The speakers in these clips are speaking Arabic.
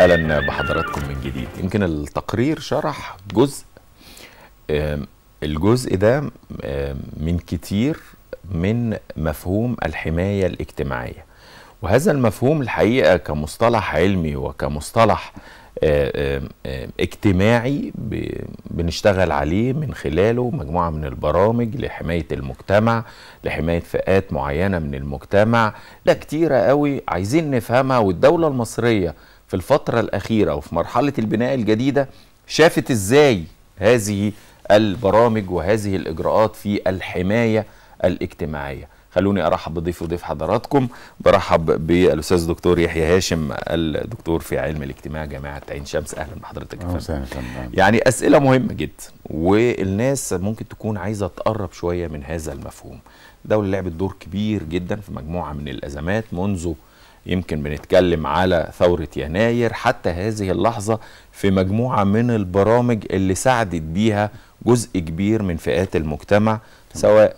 اهلا بحضراتكم من جديد يمكن التقرير شرح جزء الجزء ده من كتير من مفهوم الحمايه الاجتماعيه وهذا المفهوم الحقيقه كمصطلح علمي وكمصطلح اجتماعي بنشتغل عليه من خلاله مجموعه من البرامج لحمايه المجتمع لحمايه فئات معينه من المجتمع ده كتيره قوي عايزين نفهمها والدوله المصريه في الفترة الأخيرة وفي مرحلة البناء الجديدة شافت إزاي هذه البرامج وهذه الإجراءات في الحماية الاجتماعية خلوني ارحب بضيف وضيف حضراتكم برحب بالاستاذ الدكتور يحيى هاشم الدكتور في علم الاجتماع جامعه عين شمس اهلا بحضرتك يا نعم. يعني اسئله مهمه جدا والناس ممكن تكون عايزه تقرب شويه من هذا المفهوم الدوله لعبت دور كبير جدا في مجموعه من الازمات منذ يمكن بنتكلم على ثورة يناير حتى هذه اللحظة في مجموعة من البرامج اللي ساعدت بيها جزء كبير من فئات المجتمع سواء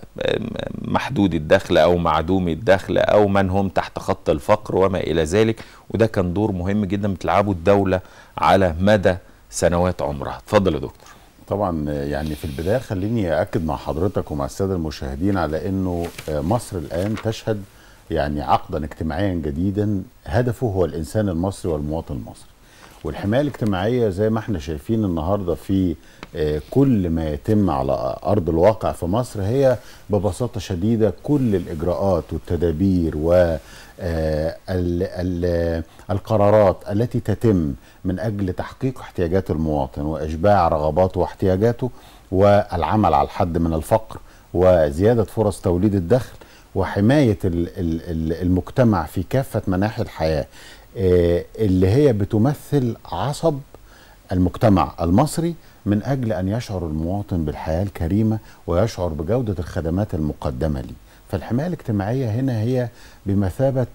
محدود الدخل أو معدوم الدخل أو من هم تحت خط الفقر وما إلى ذلك وده كان دور مهم جدا بتلعبه الدولة على مدى سنوات عمرها اتفضل يا دكتور طبعا يعني في البدايه خليني اكد مع حضرتك ومع الساده المشاهدين على انه آه، مصر الان تشهد يعني عقدا اجتماعيا جديدا هدفه هو الانسان المصري والمواطن المصري والحمايه الاجتماعيه زي ما احنا شايفين النهارده في آه، كل ما يتم على ارض الواقع في مصر هي ببساطه شديده كل الاجراءات والتدابير و آه، القرارات التي تتم من اجل تحقيق احتياجات المواطن واشباع رغباته واحتياجاته والعمل على الحد من الفقر وزياده فرص توليد الدخل وحماية المجتمع في كافة مناحي الحياة آه، اللي هي بتمثل عصب المجتمع المصري من أجل أن يشعر المواطن بالحياة الكريمة ويشعر بجودة الخدمات المقدمة ليه فالحماية الاجتماعية هنا هي بمثابة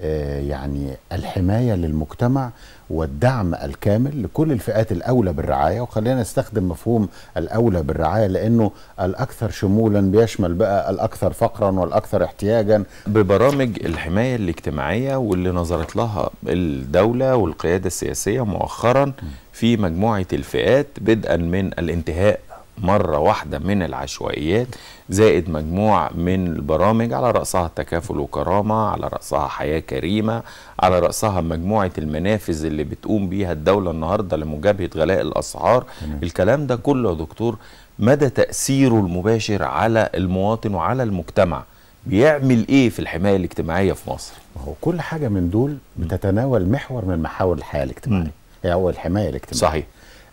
آه، يعني الحمايه للمجتمع والدعم الكامل لكل الفئات الاولى بالرعايه وخلينا نستخدم مفهوم الاولى بالرعايه لانه الاكثر شمولا بيشمل بقى الاكثر فقرا والاكثر احتياجا ببرامج الحمايه الاجتماعيه واللي نظرت لها الدوله والقياده السياسيه مؤخرا في مجموعه الفئات بدءا من الانتهاء مرة واحدة من العشوائيات زائد مجموعة من البرامج على رأسها تكافل وكرامة على رأسها حياة كريمة على رأسها مجموعة المنافذ اللي بتقوم بيها الدولة النهاردة لمجابهة غلاء الأسعار مم. الكلام ده كله يا دكتور مدى تأثيره المباشر على المواطن وعلى المجتمع بيعمل ايه في الحمايه الاجتماعيه في مصر؟ هو كل حاجه من دول بتتناول محور من محاور الحياه الاجتماعيه هي هو الحمايه الاجتماعيه صحيح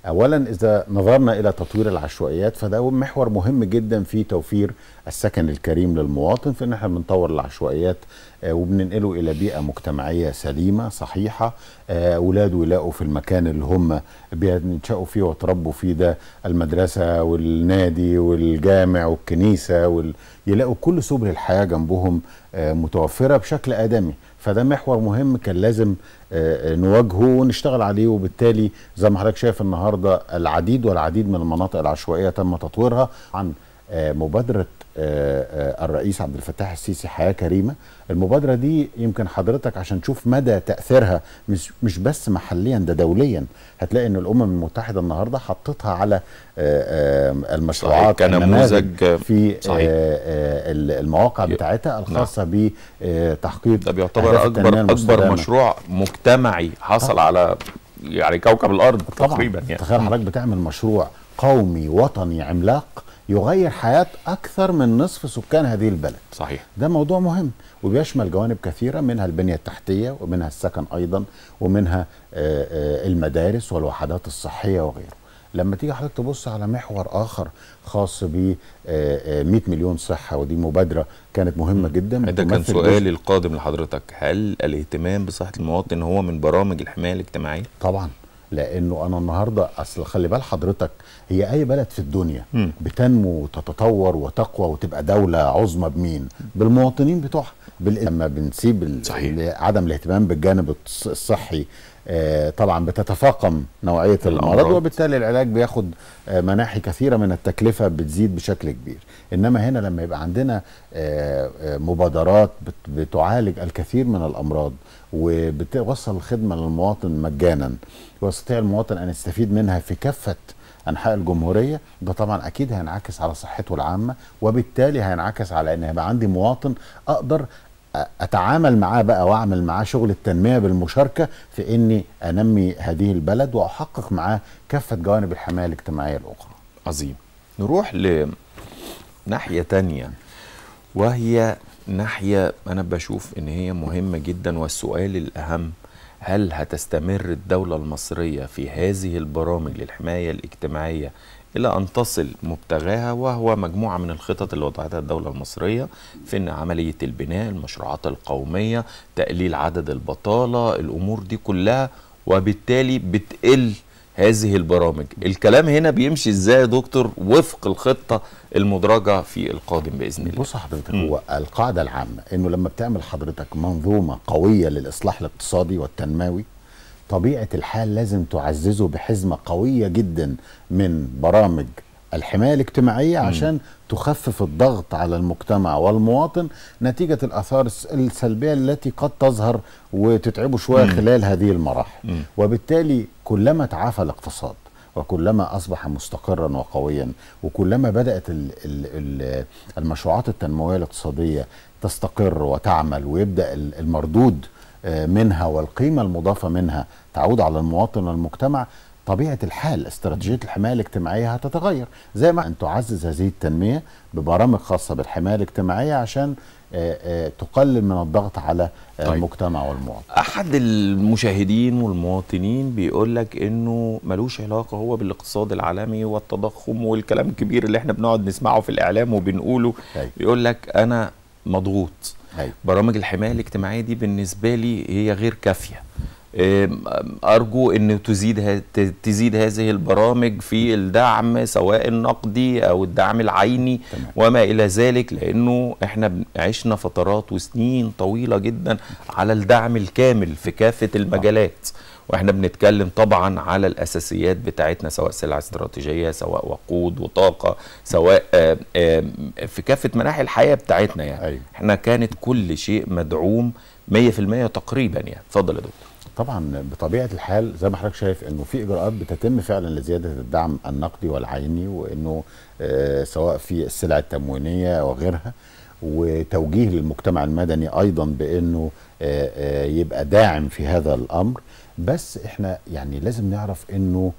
اولا اذا نظرنا الى تطوير العشوائيات فده محور مهم جدا في توفير السكن الكريم للمواطن في ان احنا بنطور العشوائيات آه، وبننقله الى بيئه مجتمعيه سليمه صحيحه آه، اولاده يلاقوا في المكان اللي هم بينشأوا فيه وتربوا فيه ده المدرسه والنادي والجامع والكنيسه وال... يلاقوا كل سبل الحياه جنبهم آه، متوفره بشكل ادمي فده محور مهم كان لازم نواجهه ونشتغل عليه وبالتالي زي ما حضرتك شايف النهارده العديد والعديد من المناطق العشوائيه تم تطويرها عن مبادره آه، آه، الرئيس عبد الفتاح السيسي حياه كريمه المبادره دي يمكن حضرتك عشان تشوف مدى تاثيرها مش مش بس محليا ده دوليا هتلاقي ان الامم المتحده النهارده حطتها على آه، المشروعات كنموذج في صحيح. المواقع بتاعتها الخاصه نعم. بتحقيق ده بيعتبر اكبر اكبر مشروع مجتمعي حصل طبعا. على يعني كوكب الارض طبعا. تقريبا يعني تخيل حضرتك بتعمل مشروع قومي وطني عملاق يغير حياه اكثر من نصف سكان هذه البلد. صحيح. ده موضوع مهم وبيشمل جوانب كثيره منها البنيه التحتيه ومنها السكن ايضا ومنها آه، آه، المدارس والوحدات الصحيه وغيره. لما تيجي حضرتك تبص على محور اخر خاص ب 100 آه، مليون صحه ودي مبادره كانت مهمه جدا يعني ده كان سؤالي القادم لحضرتك هل الاهتمام بصحه المواطن هو من برامج الحمايه الاجتماعيه؟ طبعا لانه انا النهارده اصل خلي بال حضرتك هي اي بلد في الدنيا م. بتنمو وتتطور وتقوى وتبقى دوله عظمى بمين؟ بالمواطنين بتوعها لما بنسيب عدم الاهتمام بالجانب الصحي آه، طبعا بتتفاقم نوعيه المرض وبالتالي العلاج بياخد آه، مناحي كثيره من التكلفه بتزيد بشكل كبير انما هنا لما يبقى عندنا آه، مبادرات بتعالج الكثير من الامراض وبتوصل الخدمه للمواطن مجانا ويستطيع المواطن ان يستفيد منها في كافه انحاء الجمهوريه ده طبعا اكيد هينعكس على صحته العامه وبالتالي هينعكس على ان يبقى عندي مواطن اقدر اتعامل معاه بقى واعمل معاه شغل التنميه بالمشاركه في اني انمي هذه البلد واحقق معاه كافه جوانب الحمايه الاجتماعيه الاخرى. عظيم. نروح لناحيه تانية وهي ناحيه انا بشوف ان هي مهمه جدا والسؤال الاهم هل هتستمر الدوله المصريه في هذه البرامج للحمايه الاجتماعيه إلى أن تصل مبتغاها وهو مجموعة من الخطط اللي وضعتها الدولة المصرية في إن عملية البناء المشروعات القومية تقليل عدد البطالة الأمور دي كلها وبالتالي بتقل هذه البرامج الكلام هنا بيمشي ازاي يا دكتور وفق الخطه المدرجه في القادم باذن الله بص حضرتك هو القاعده العامه انه لما بتعمل حضرتك منظومه قويه للاصلاح الاقتصادي والتنموي طبيعه الحال لازم تعززه بحزمه قويه جدا من برامج الحمايه الاجتماعيه عشان تخفف الضغط على المجتمع والمواطن نتيجه الاثار السلبيه التي قد تظهر وتتعبه شويه خلال هذه المراحل وبالتالي كلما تعافى الاقتصاد وكلما اصبح مستقرا وقويا وكلما بدات المشروعات التنمويه الاقتصاديه تستقر وتعمل ويبدا المردود منها والقيمة المضافة منها تعود على المواطن والمجتمع طبيعة الحال استراتيجية الحماية الاجتماعية هتتغير زي ما أن تعزز هذه التنمية ببرامج خاصة بالحماية الاجتماعية عشان آه، آه، تقلل من الضغط على آه، طيب. المجتمع والمواطن أحد المشاهدين والمواطنين بيقول لك أنه ملوش علاقة هو بالاقتصاد العالمي والتضخم والكلام الكبير اللي احنا بنقعد نسمعه في الإعلام وبنقوله طيب. يقول لك أنا مضغوط أيوه. برامج الحمايه الاجتماعيه دي بالنسبه لي هي غير كافيه إيه، ارجو ان تزيد تزيد هذه البرامج في الدعم سواء النقدي او الدعم العيني وما الى ذلك لانه احنا عشنا فترات وسنين طويله جدا على الدعم الكامل في كافه المجالات واحنا بنتكلم طبعا على الاساسيات بتاعتنا سواء سلع استراتيجيه سواء وقود وطاقه سواء آه، آه، في كافه مناحي الحياه بتاعتنا يعني أيوة. احنا كانت كل شيء مدعوم 100% تقريبا يعني اتفضل يا دكتور طبعا بطبيعه الحال زي ما حضرتك شايف انه في اجراءات بتتم فعلا لزياده الدعم النقدي والعيني وانه آه، سواء في السلع التموينيه وغيرها وتوجيه للمجتمع المدني ايضا بانه آه، آه، يبقى داعم في هذا الامر بس احنا يعني لازم نعرف انه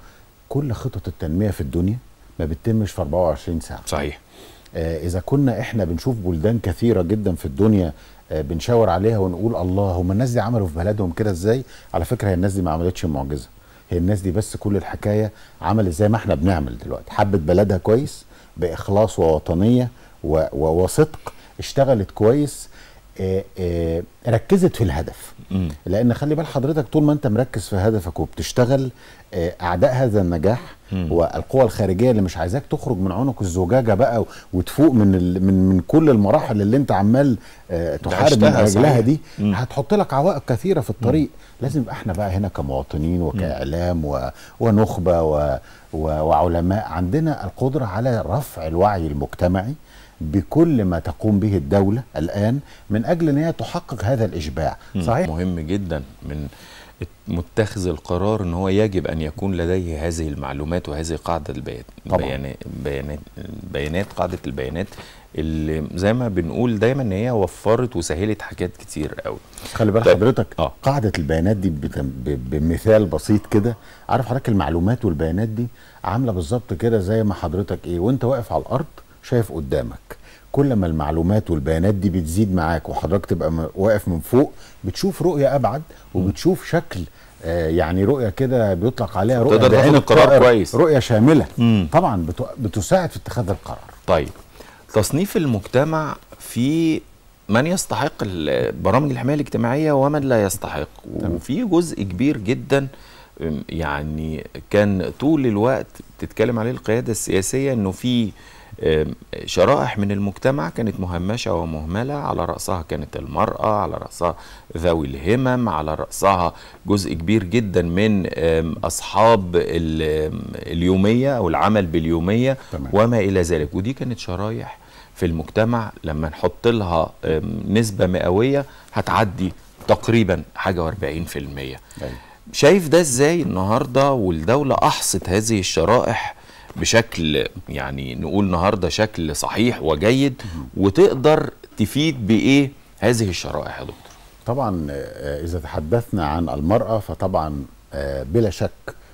كل خطط التنميه في الدنيا ما بتتمش في 24 ساعه صحيح آه، اذا كنا احنا بنشوف بلدان كثيره جدا في الدنيا آه، بنشاور عليها ونقول الله هم الناس دي عملوا في بلدهم كده ازاي على فكره هي الناس دي ما عملتش معجزه هي الناس دي بس كل الحكايه عملت زي ما احنا بنعمل دلوقتي حبت بلدها كويس باخلاص ووطنيه وصدق اشتغلت كويس آه، ركزت في الهدف لان خلي بال حضرتك طول ما انت مركز في هدفك وبتشتغل اعداء هذا النجاح والقوى الخارجيه اللي مش عايزاك تخرج من عنق الزجاجه بقى وتفوق من ال... من من كل المراحل اللي انت عمال آه، تحارب من اجلها دي هتحط لك عوائق كثيره في الطريق مم. لازم يبقى احنا بقى هنا كمواطنين وكاعلام و... ونخبه و... و... وعلماء عندنا القدره على رفع الوعي المجتمعي بكل ما تقوم به الدوله الان من اجل ان هي تحقق هذا الاشباع صحيح مهم جدا من متخذ القرار ان هو يجب ان يكون لديه هذه المعلومات وهذه قاعده البيانات طبعًا. بيانات, بيانات قاعده البيانات اللي زي ما بنقول دايما ان هي وفرت وسهلت حاجات كتير قوي خلي بالك طيب. حضرتك آه. قاعده البيانات دي بمثال بسيط كده عارف حضرتك المعلومات والبيانات دي عامله بالظبط كده زي ما حضرتك ايه وانت واقف على الارض شايف قدامك كل ما المعلومات والبيانات دي بتزيد معاك وحضرتك تبقى واقف من فوق بتشوف رؤيه ابعد وبتشوف شكل آه، يعني رؤيه كده بيطلق عليها رؤيه تقدر تاخد القرار كويس رؤيه شامله مم. طبعا بتساعد في اتخاذ القرار طيب تصنيف المجتمع في من يستحق برامج الحمايه الاجتماعيه ومن لا يستحق وفي جزء كبير جدا يعني كان طول الوقت بتتكلم عليه القياده السياسيه انه في شرائح من المجتمع كانت مهمشة ومهملة على رأسها كانت المرأة على رأسها ذوي الهمم على رأسها جزء كبير جدا من أصحاب اليومية أو العمل باليومية تمام. وما إلى ذلك ودي كانت شرايح في المجتمع لما نحط لها نسبة مئوية هتعدي تقريبا حاجة و40% أيوة. شايف ده ازاي النهاردة والدولة أحصت هذه الشرائح بشكل يعني نقول النهارده شكل صحيح وجيد وتقدر تفيد بايه هذه الشرائح يا دكتور طبعا آه، اذا تحدثنا عن المراه فطبعا آه، بلا شك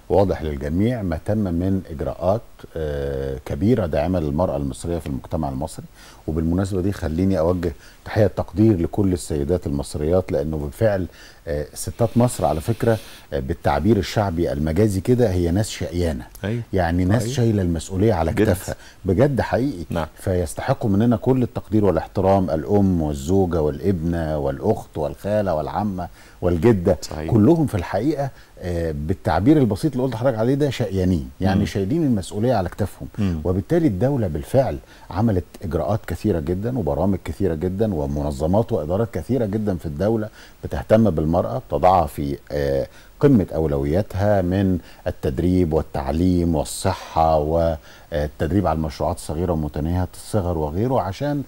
واضح للجميع ما تم من اجراءات آه، كبيره داعمه للمراه المصريه في المجتمع المصري وبالمناسبه دي خليني اوجه تحيه تقدير لكل السيدات المصريات لانه بالفعل آه، ستات مصر على فكره آه، بالتعبير الشعبي المجازي كده هي ناس شقيانه أيوة. يعني ناس أيوة. شايله المسؤوليه على كتافها بجد حقيقي نعم. فيستحقوا مننا كل التقدير والاحترام الام والزوجه والابنه والاخت والخاله والعمه والجده صحيح. كلهم في الحقيقه آه، بالتعبير البسيط اللي قلت لحضرتك عليه ده شقيانين يعني شايلين المسؤوليه على كتافهم وبالتالي الدوله بالفعل عملت اجراءات كثيره جدا وبرامج كثيره جدا ومنظمات وادارات كثيره جدا في الدوله بتهتم بالم المرأة تضعها في آه، قمة أولوياتها من التدريب والتعليم والصحة والتدريب آه، على المشروعات الصغيرة ومتناهية الصغر وغيره عشان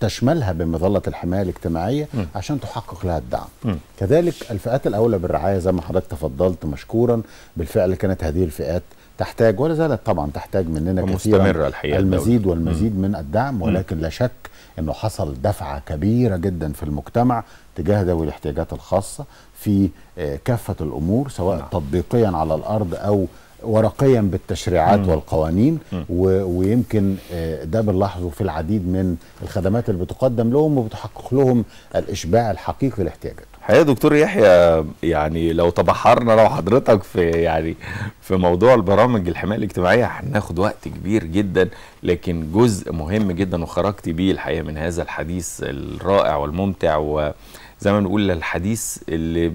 تشملها بمظلة الحماية الاجتماعية عشان تحقق لها الدعم م. كذلك الفئات الأولى بالرعاية زي ما حضرتك تفضلت مشكورا بالفعل كانت هذه الفئات تحتاج ولا زالت طبعا تحتاج مننا كثيرا الحقيقة المزيد دولة. والمزيد مم. من الدعم ولكن مم. لا شك انه حصل دفعه كبيره جدا في المجتمع تجاه ذوي الاحتياجات الخاصه في آه، كافه الامور سواء نعم. تطبيقيا على الارض او ورقيا بالتشريعات مم. والقوانين مم. ويمكن آه، ده بنلاحظه في العديد من الخدمات اللي بتقدم لهم وبتحقق لهم الاشباع الحقيقي لاحتياجاتهم. الحقيقه دكتور يحيى يعني لو تبحرنا لو حضرتك في يعني في موضوع البرامج الحمايه الاجتماعيه هناخد وقت كبير جدا لكن جزء مهم جدا وخرجت بيه الحقيقه من هذا الحديث الرائع والممتع و زي ما بنقول الحديث اللي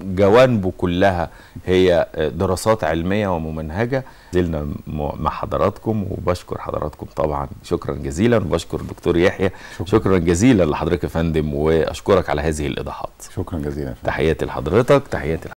بجوانبه كلها هي دراسات علميه وممنهجه زلنا مع حضراتكم وبشكر حضراتكم طبعا شكرا جزيلا وبشكر الدكتور يحيى شكرا, شكرا جزيلا لحضرتك يا فندم واشكرك على هذه الايضاحات شكرا جزيلا تحياتي لحضرتك تحياتي